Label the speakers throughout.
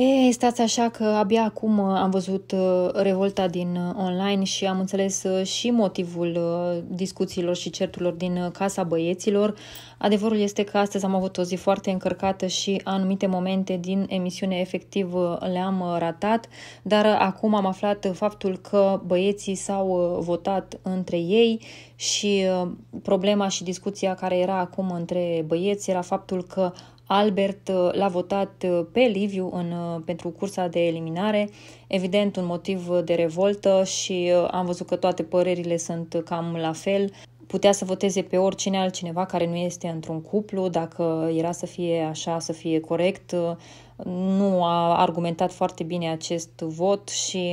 Speaker 1: E, stați așa că abia acum uh, am văzut uh, revolta din uh, online și am înțeles și motivul discuțiilor și certurilor din Casa Băieților. Adevărul este că astăzi am avut o zi foarte încărcată și anumite momente din emisiune efectiv le-am ratat, dar acum am aflat faptul că băieții s-au votat între ei și problema și discuția care era acum între băieți era faptul că Albert uh, l-a votat uh, pe Liviu în, uh, pentru cursa de eliminare, evident un motiv de revoltă și am văzut că toate părerile sunt cam la fel. Putea să voteze pe oricine altcineva care nu este într-un cuplu, dacă era să fie așa, să fie corect. Nu a argumentat foarte bine acest vot și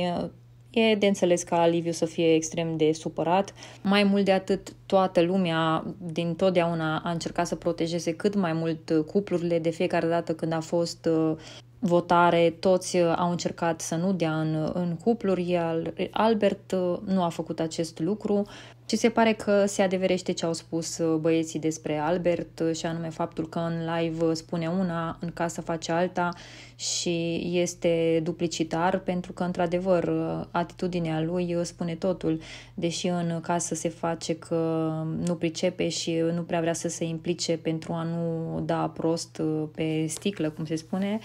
Speaker 1: E de înțeles ca Liviu să fie extrem de supărat. Mai mult de atât, toată lumea din totdeauna a încercat să protejeze cât mai mult cuplurile de fiecare dată când a fost uh, votare, toți uh, au încercat să nu dea în, în cupluri, iar Albert uh, nu a făcut acest lucru, ci se pare că se adeverește ce au spus uh, băieții despre Albert, și anume faptul că în live spune una, în casă face alta și este duplicitar, pentru că, într-adevăr, atitudinea lui spune totul, deși în casă se face că nu pricepe și nu prea vrea să se implice pentru a nu da prost pe sticlă, cum se spune,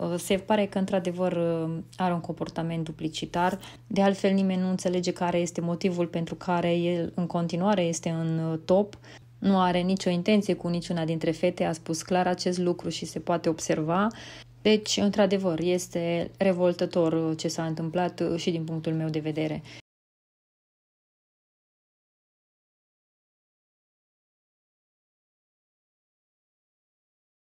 Speaker 1: Uh, se pare că, într-adevăr, uh, are un comportament duplicitar. De altfel, nimeni nu înțelege care este motivul pentru care el în continuare este în uh, top. Nu are nicio intenție cu niciuna dintre fete, a spus clar acest lucru și se poate observa. Deci, într-adevăr, este revoltător ce s-a întâmplat și din punctul meu de vedere.